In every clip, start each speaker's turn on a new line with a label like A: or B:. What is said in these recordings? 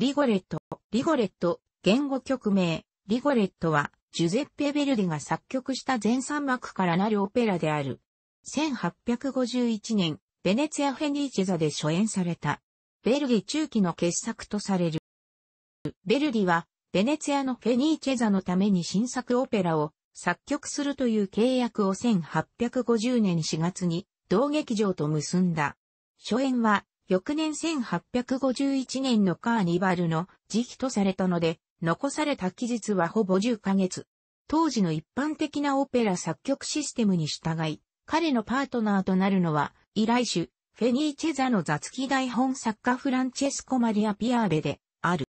A: リゴレット、リゴレット、言語曲名、リゴレットは、ジュゼッペ・ベルディが作曲した全三幕からなるオペラである。1851年、ベネツィア・フェニーチェザで初演された。ベルディ中期の傑作とされる。ベルディは、ベネツィアのフェニーチェザのために新作オペラを作曲するという契約を1850年4月に同劇場と結んだ。初演は翌年1851年のカーニバルの時期とされたので、残された期日はほぼ10ヶ月。当時の一般的なオペラ作曲システムに従い、彼のパートナーとなるのは、依頼主、フェニーチェザの雑記台本作家フランチェスコ・マリア・ピアーベで、ある。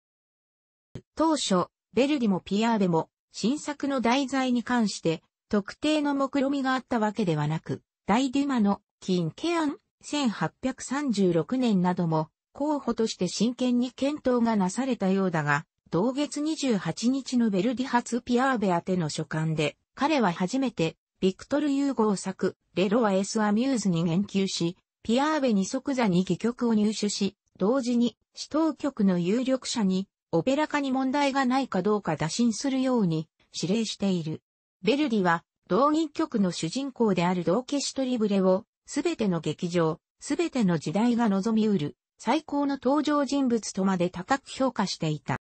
A: 当初、ベルディもピアーベも、新作の題材に関して、特定の目論みがあったわけではなく、大デュマの、キンケアン1836年なども候補として真剣に検討がなされたようだが、同月28日のベルディ発ピアーベ宛ての書簡で、彼は初めて、ビクトル・ユーゴー作、レロア・エス・アミューズに言及し、ピアーベに即座に戯曲を入手し、同時に、死当局の有力者に、オペラ化に問題がないかどうか打診するように、指令している。ベルディは、同銀曲の主人公である同化シトリブレを、すべての劇場、すべての時代が望みうる、最高の登場人物とまで高く評価していた。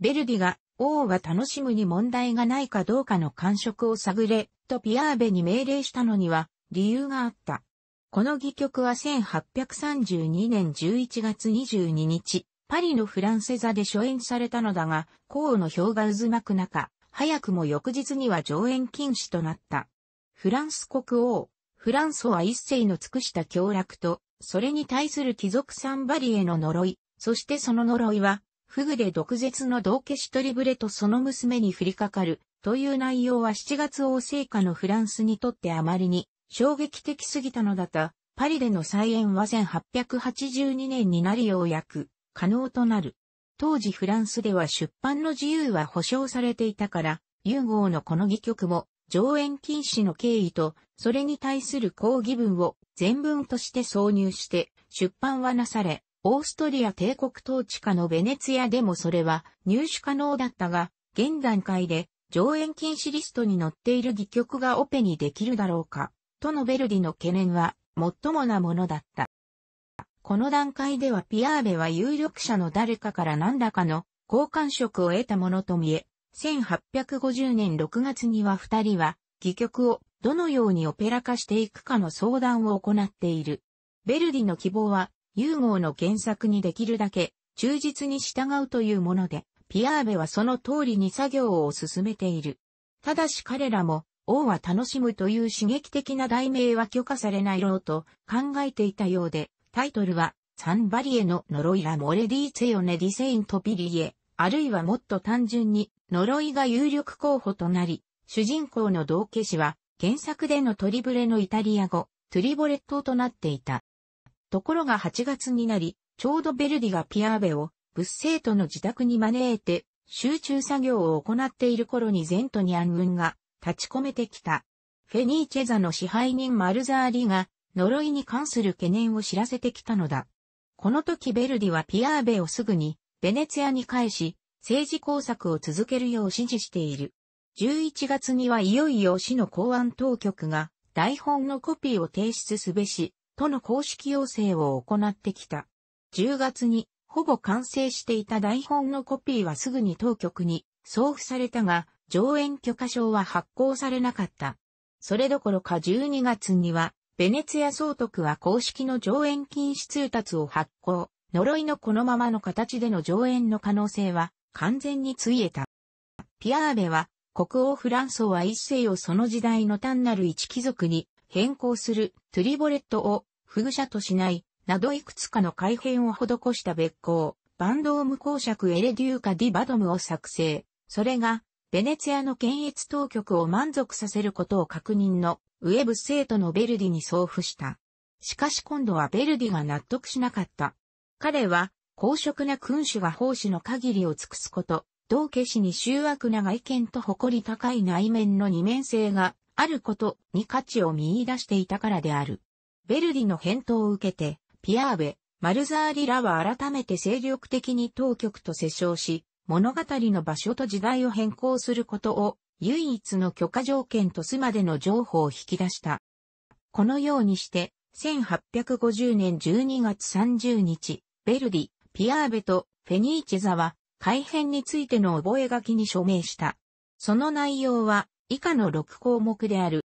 A: ベルディが、王は楽しむに問題がないかどうかの感触を探れ、とピアーベに命令したのには、理由があった。この戯曲は1832年11月22日、パリのフランセ座で初演されたのだが、皇の票が渦巻く中、早くも翌日には上演禁止となった。フランス国王、フランソは一世の尽くした協楽と、それに対する貴族サンバリエの呪い、そしてその呪いは、フグで毒舌の道化シトリブレとその娘に降りかかる、という内容は7月王政下のフランスにとってあまりに衝撃的すぎたのだった。パリでの再演は1882年になりようやく可能となる。当時フランスでは出版の自由は保障されていたから、ユーゴーのこの戯曲も上演禁止の経緯と、それに対する抗議文を全文として挿入して出版はなされ、オーストリア帝国統治下のベネツィアでもそれは入手可能だったが、現段階で上演禁止リストに載っている戯曲がオペにできるだろうか、とのベルディの懸念は、最もなものだった。この段階ではピアーベは有力者の誰かから何らかの交換触を得たものと見え、1850年6月には二人は、戯曲をどのようにオペラ化していくかの相談を行っている。ベルディの希望は、ユーゴーの原作にできるだけ忠実に従うというもので、ピアーベはその通りに作業を進めている。ただし彼らも、王は楽しむという刺激的な題名は許可されないろうと考えていたようで、タイトルは、サンバリエの呪いラモレディーツェヨネディセイントピリエ、あるいはもっと単純に呪いが有力候補となり、主人公の道化師は原作でのトリブレのイタリア語、トゥリボレットとなっていた。ところが8月になり、ちょうどベルディがピアーベを仏生徒の自宅に招いて集中作業を行っている頃にゼントに暗雲が立ち込めてきた。フェニーチェザの支配人マルザーリが呪いに関する懸念を知らせてきたのだ。この時ベルディはピアーベをすぐにベネツィアに返し、政治工作を続けるよう指示している。11月にはいよいよ市の公安当局が台本のコピーを提出すべし、との公式要請を行ってきた。10月にほぼ完成していた台本のコピーはすぐに当局に送付されたが、上演許可証は発行されなかった。それどころか12月には、ベネツィア総督は公式の上演禁止通達を発行。呪いのこのままの形での上演の可能性は完全についえた。ピアーベは、国王フランソは一世をその時代の単なる一貴族に変更するトゥリボレットを不具者としないなどいくつかの改変を施した別行、バンドーム公爵エレデューカ・ディ・バドムを作成。それが、ベネツィアの検閲当局を満足させることを確認のウェブ生徒のベルディに送付した。しかし今度はベルディが納得しなかった。彼は、公職な君主が奉仕の限りを尽くすこと、同家氏に醜悪な外見と誇り高い内面の二面性があることに価値を見出していたからである。ベルディの返答を受けて、ピアーベ、マルザーリらは改めて精力的に当局と接触し、物語の場所と時代を変更することを唯一の許可条件とすまでの情報を引き出した。このようにして、1850年12月30日、ベルディ、ピアーベとフェニーチェザは改編についての覚書に署名した。その内容は以下の6項目である。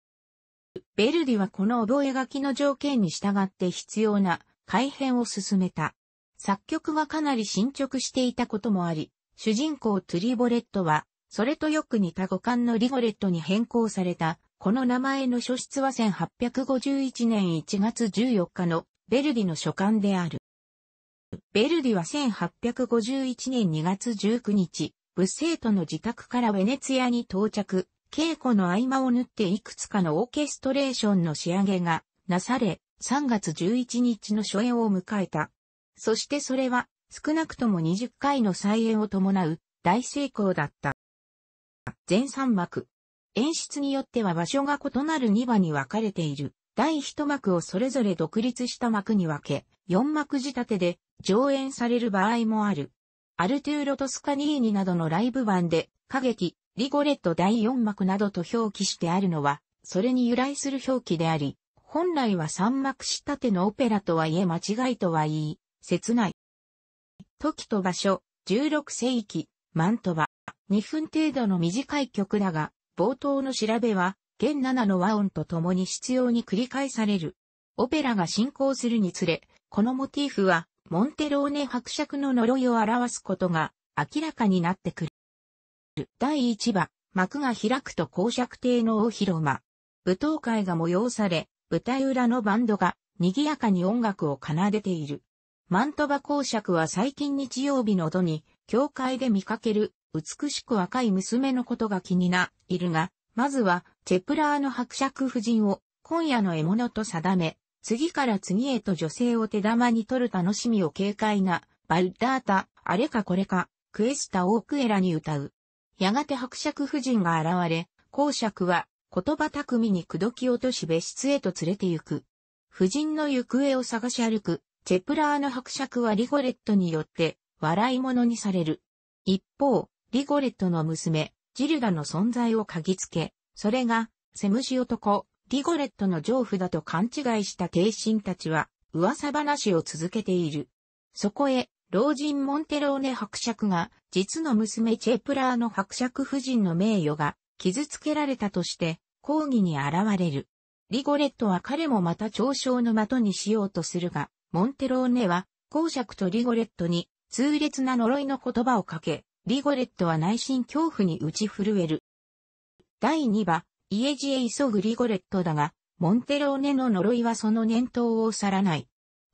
A: ベルディはこの覚書の条件に従って必要な改編を進めた。作曲がかなり進捗していたこともあり、主人公トゥリボレットは、それとよく似た五感のリゴレットに変更された、この名前の書出は1851年1月14日のベルディの書簡である。ベルディは1851年2月19日、ブッセトの自宅からベネツィアに到着、稽古の合間を縫っていくつかのオーケストレーションの仕上げがなされ、3月11日の初演を迎えた。そしてそれは少なくとも20回の再演を伴う大成功だった。全3幕。演出によっては場所が異なる2羽に分かれている。第一幕をそれぞれ独立した幕に分け、四幕仕立てで上演される場合もある。アルトゥーロ・トスカニーニなどのライブ版で、歌劇、リゴレット第四幕などと表記してあるのは、それに由来する表記であり、本来は三幕仕立てのオペラとはいえ間違いとは言い、切ない。時と場所、16世紀、マントバ、2分程度の短い曲だが、冒頭の調べは、現7の和音と共に必要に繰り返される。オペラが進行するにつれ、このモティーフは、モンテローネ伯爵の呪いを表すことが明らかになってくる。第一話、幕が開くと公爵邸の大広間。舞踏会が催され、舞台裏のバンドが賑やかに音楽を奏でている。マントバ公爵は最近日曜日の度に、教会で見かける美しく若い娘のことが気にな、いるが、まずは、チェプラーの伯爵夫人を今夜の獲物と定め、次から次へと女性を手玉に取る楽しみを軽快な、バルダータ、あれかこれか、クエスタオークエラに歌う。やがて伯爵夫人が現れ、公爵は言葉巧みに口説き落とし別室へと連れて行く。夫人の行方を探し歩く、チェプラーの伯爵はリゴレットによって笑い者にされる。一方、リゴレットの娘、ジルダの存在を嗅ぎつけ、それが、セムシ男、リゴレットの丈夫だと勘違いした帝神たちは、噂話を続けている。そこへ、老人モンテローネ伯爵が、実の娘チェプラーの伯爵夫人の名誉が、傷つけられたとして、抗議に現れる。リゴレットは彼もまた嘲笑の的にしようとするが、モンテローネは、公爵とリゴレットに、痛烈な呪いの言葉をかけ、リゴレットは内心恐怖に打ち震える。第2話、家路へ急ぐリゴレットだが、モンテローネの呪いはその念頭を去らない。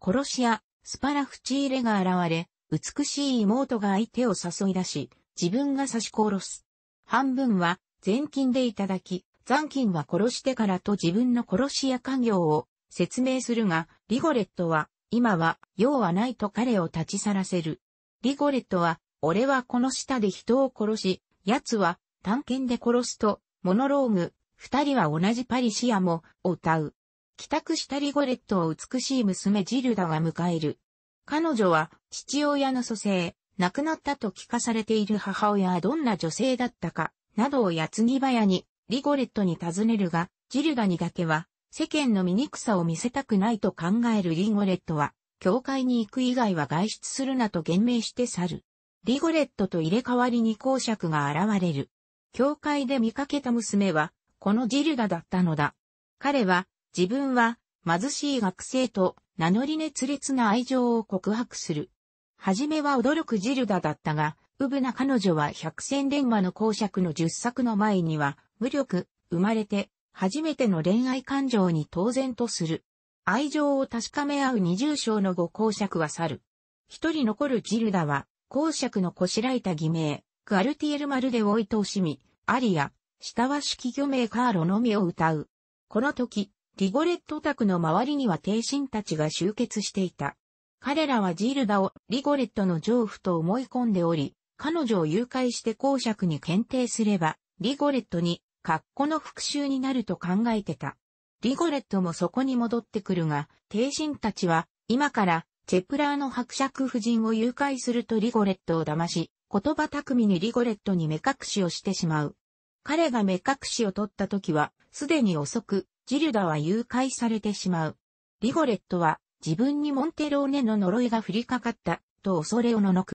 A: 殺し屋、スパラフチーレが現れ、美しい妹が相手を誘い出し、自分が刺し殺す。半分は、全金でいただき、残金は殺してからと自分の殺し屋家業を説明するが、リゴレットは、今は、用はないと彼を立ち去らせる。リゴレットは、俺はこの下で人を殺し、奴は探検で殺すと、モノローグ、二人は同じパリシアも、を歌う。帰宅したリゴレットを美しい娘ジルダが迎える。彼女は父親の蘇生、亡くなったと聞かされている母親はどんな女性だったか、などを矢継ぎ早に、リゴレットに尋ねるが、ジルダにだけは、世間の醜さを見せたくないと考えるリゴレットは、教会に行く以外は外出するなと言明して去る。リゴレットと入れ替わりに公爵が現れる。教会で見かけた娘は、このジルダだったのだ。彼は、自分は、貧しい学生と、名乗り熱烈な愛情を告白する。はじめは驚くジルダだったが、うぶな彼女は百戦錬磨の公爵の十作の前には、無力、生まれて、初めての恋愛感情に当然とする。愛情を確かめ合う二重章の後公爵は去る。一人残るジルダは、公爵のこしらえた偽名、クアルティエル・マルデを愛おしみ、アリア、下は式魚名カーロのみを歌う。この時、リゴレット宅の周りには帝神たちが集結していた。彼らはジルダをリゴレットの丈夫と思い込んでおり、彼女を誘拐して公爵に検定すれば、リゴレットに、格好の復讐になると考えてた。リゴレットもそこに戻ってくるが、帝神たちは、今からチェプラーの伯爵夫人を誘拐するとリゴレットを騙し、言葉巧みにリゴレットに目隠しをしてしまう。彼が目隠しを取った時は、すでに遅く、ジルダは誘拐されてしまう。リゴレットは、自分にモンテローネの呪いが降りかかった、と恐れをののく。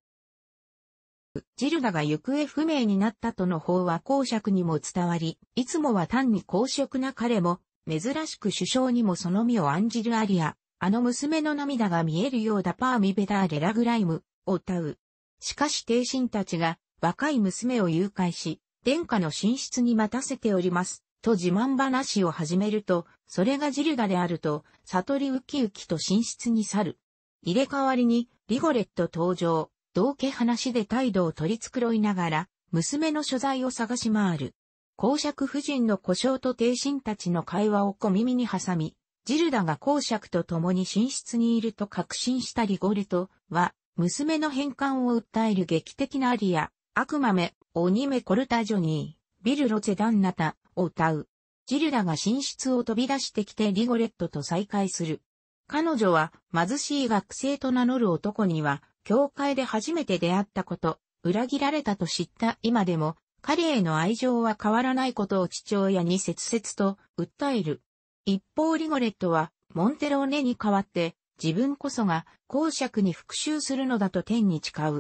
A: ジルダが行方不明になったとの方は公爵にも伝わり、いつもは単に公職な彼も、珍しく首相にもその身を案じるアリア、あの娘の涙が見えるようだパーミベダーレラグライムを歌う。しかし帝神たちが若い娘を誘拐し、殿下の寝室に待たせております。と自慢話を始めると、それがジルダであると、悟りウキウキと寝室に去る。入れ替わりに、リゴレット登場、道家話で態度を取り繕いながら、娘の所在を探し回る。公爵夫人の故障と帝神たちの会話を小耳に挟み、ジルダが公爵と共に寝室にいると確信したリゴルトは、娘の返還を訴える劇的なアリア、悪魔め、鬼めコルタジョニー、ビルロゼダンナタを歌う。ジルダが寝室を飛び出してきてリゴレットと再会する。彼女は貧しい学生と名乗る男には、教会で初めて出会ったこと、裏切られたと知った今でも、彼への愛情は変わらないことを父親に切々と訴える。一方リゴレットは、モンテローネに代わって、自分こそが公爵に復讐するのだと天に誓う。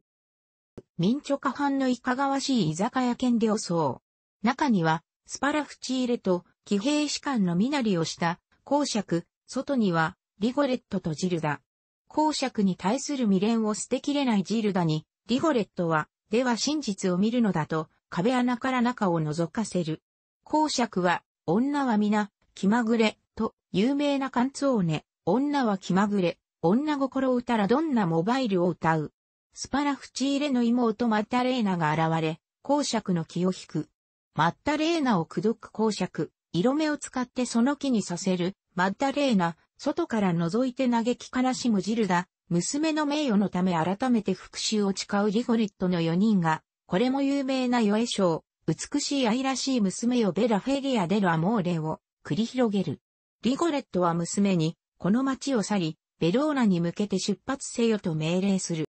A: 民著家藩のいかがわしい居酒屋兼領層。中には、スパラフチーレと騎兵士官の身なりをした公爵、外にはリゴレットとジルダ。公爵に対する未練を捨てきれないジルダに、リゴレットは、では真実を見るのだと、壁穴から中を覗かせる。公爵は、女は皆、気まぐれと有名なカンツオーネ、女は気まぐれ、女心を歌らどんなモバイルを歌う。スパラフチーレの妹マッタレーナが現れ、公爵の気を引く。マッタレーナを口説く公爵、色目を使ってその気にさせる、マッタレーナ、外から覗いて嘆き悲しむジルダ、娘の名誉のため改めて復讐を誓うリゴリットの4人が、これも有名な与エ賞、美しい愛らしい娘よベラフェリア・デル・アモーレを、繰り広げる。リゴレットは娘に、この町を去り、ベローナに向けて出発せよと命令する。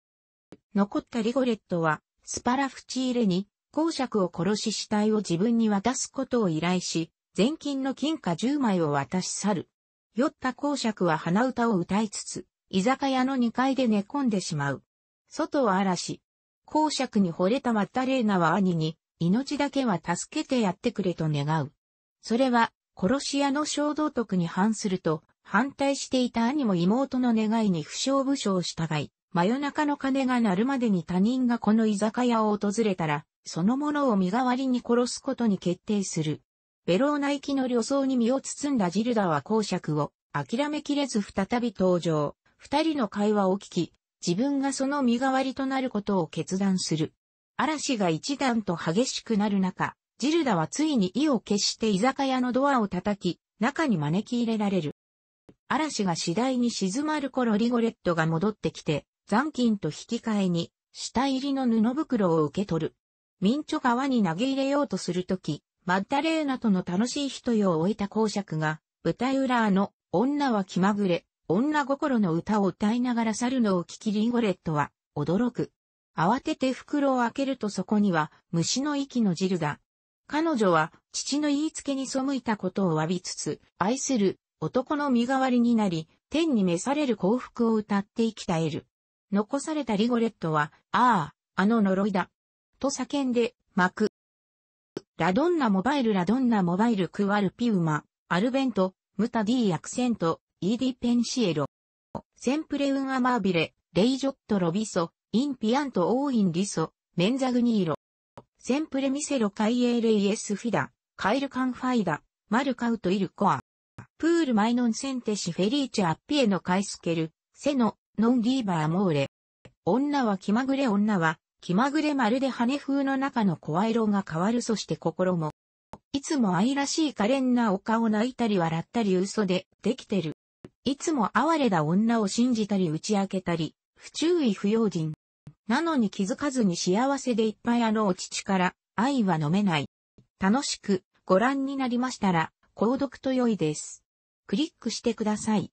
A: 残ったリゴレットは、スパラフチーレに、公爵を殺し死体を自分に渡すことを依頼し、全金の金貨10枚を渡し去る。酔った公爵は鼻歌を歌いつつ、居酒屋の2階で寝込んでしまう。外は嵐。公爵に惚れたマッタレーナは兄に、命だけは助けてやってくれと願う。それは、殺し屋の小道徳に反すると、反対していた兄も妹の願いに不祥不を従い、真夜中の鐘が鳴るまでに他人がこの居酒屋を訪れたら、その者を身代わりに殺すことに決定する。ベローナ行きの旅装に身を包んだジルダは公爵を諦めきれず再び登場。二人の会話を聞き、自分がその身代わりとなることを決断する。嵐が一段と激しくなる中、ジルダはついに意を決して居酒屋のドアを叩き、中に招き入れられる。嵐が次第に静まる頃リゴレットが戻ってきて、残金と引き換えに、下入りの布袋を受け取る。民著川に投げ入れようとするとき、マッダレーナとの楽しい人よを終えた公爵が、舞台裏の女は気まぐれ、女心の歌を歌いながら去るのを聞きリゴレットは驚く。慌てて袋を開けるとそこには虫の息のジルダ、彼女は父の言いつけに背いたことを詫びつつ、愛する男の身代わりになり、天に召される幸福を歌って生きたえる。残されたリゴレットは、ああ、あの呪いだ。と叫んで、巻く。ラドンナモバイルラドンナモバイルクワルピウマ、アルベント、ムタディアクセント、イーディペンシエロ。センプレウンアマービレ、レイジョットロビソ、インピアントオーインリソ、メンザグニーロ。センプレミセロカイエールイエスフィダ、カイルカンファイダ、マルカウトイルコア。プールマイノンセンテシフェリーチェアッピエノカイスケル、セノ、ノンディーバーモーレ。女は気まぐれ女は、気まぐれまるで羽風の中の声色が変わるそして心も。いつも愛らしい可憐なお顔泣いたり笑ったり嘘でできてる。いつも哀れだ女を信じたり打ち明けたり、不注意不用心。なのに気づかずに幸せでいっぱいあのお父から愛は飲めない。楽しくご覧になりましたら、購読と良いです。クリックしてください。